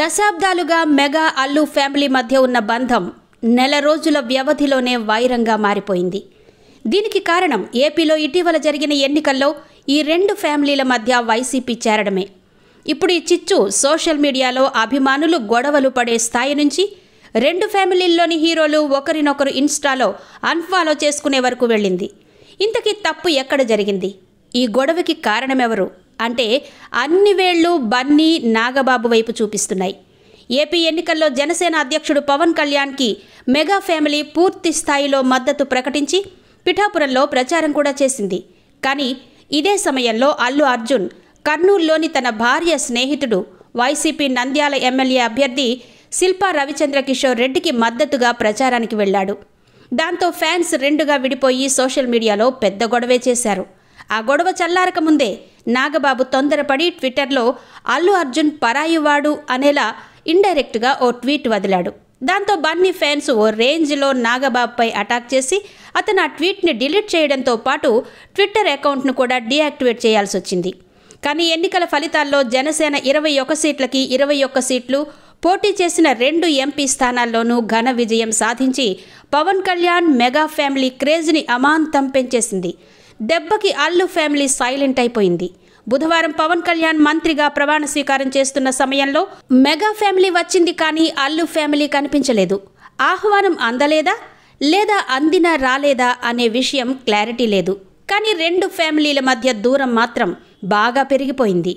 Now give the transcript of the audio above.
దశాబ్దాలుగా mega Allu family మధ్య ఉన్న బంధం నెల రోజుల వ్యవధిలోనే వైరంగా మారిపోయింది దీనికి కారణం ఏపీలో ఇటీవల జరిగిన ఎన్నికల్లో ఈ రెండు ఫ్యామిలీల మధ్య వైసీపీ చేరడమే ఇప్పుడు ఈ చిచ్చు సోషల్ మీడియాలో అభిమానులు గొడవలు పడే స్థాయి నుంచి రెండు ఫ్యామిలీల్లోని హీరోలు ఒకరినొకరు ఇన్స్టాలో అన్ఫాలో చేసుకునే వరకు వెళ్ళింది ఇంతకీ తప్పు ఎక్కడ జరిగింది ఈ గొడవకి కారణమెవరు అంటే అన్ని వేళ్లు బన్నీ నాగబాబు వైపు చూపిస్తున్నాయి ఏపీ ఎన్నికల్లో జనసేన అధ్యక్షుడు పవన్ కళ్యాణ్కి మెగా ఫ్యామిలీ పూర్తి స్థాయిలో మద్దతు ప్రకటించి పిఠాపురంలో ప్రచారం కూడా చేసింది కానీ ఇదే సమయంలో అల్లు అర్జున్ కర్నూలులోని తన భార్య స్నేహితుడు వైసీపీ నంద్యాల ఎమ్మెల్యే అభ్యర్థి శిల్పా రవిచంద్ర కిషోర్ రెడ్డికి మద్దతుగా ప్రచారానికి వెళ్లాడు దాంతో ఫ్యాన్స్ రెండుగా విడిపోయి సోషల్ మీడియాలో పెద్ద గొడవే చేశారు ఆ గొడవ చల్లారక ముందే నాగబాబు తొందరపడి ట్విట్టర్లో అల్లు అర్జున్ పరాయివాడు అనేలా ఇండైరెక్ట్గా ఓ ట్వీట్ వదిలాడు దాంతో బన్నీ ఫ్యాన్స్ ఓ రేంజ్లో నాగబాబుపై అటాక్ చేసి అతను ఆ ట్వీట్ని డిలీట్ చేయడంతో పాటు ట్విట్టర్ అకౌంట్ను కూడా డీయాక్టివేట్ చేయాల్సి వచ్చింది కానీ ఎన్నికల ఫలితాల్లో జనసేన ఇరవై ఒక్క సీట్లకి ఇరవై ఒక్క సీట్లు పోటీ చేసిన రెండు ఎంపీ స్థానాల్లోనూ ఘన విజయం సాధించి పవన్ కళ్యాణ్ మెగా ఫ్యామిలీ క్రేజ్ని అమాంతం పెంచేసింది దెబ్బకి అల్లు ఫ్యామిలీ సైలెంట్ అయిపోయింది బుధవారం పవన్ కళ్యాణ్ మంత్రిగా ప్రమాణ స్వీకారం చేస్తున్న సమయంలో మెగా ఫ్యామిలీ వచ్చింది కానీ అల్లు ఫ్యామిలీ కనిపించలేదు ఆహ్వానం అందలేదా లేదా అందినా రాలేదా అనే విషయం క్లారిటీ లేదు కానీ రెండు ఫ్యామిలీల మధ్య దూరం మాత్రం బాగా పెరిగిపోయింది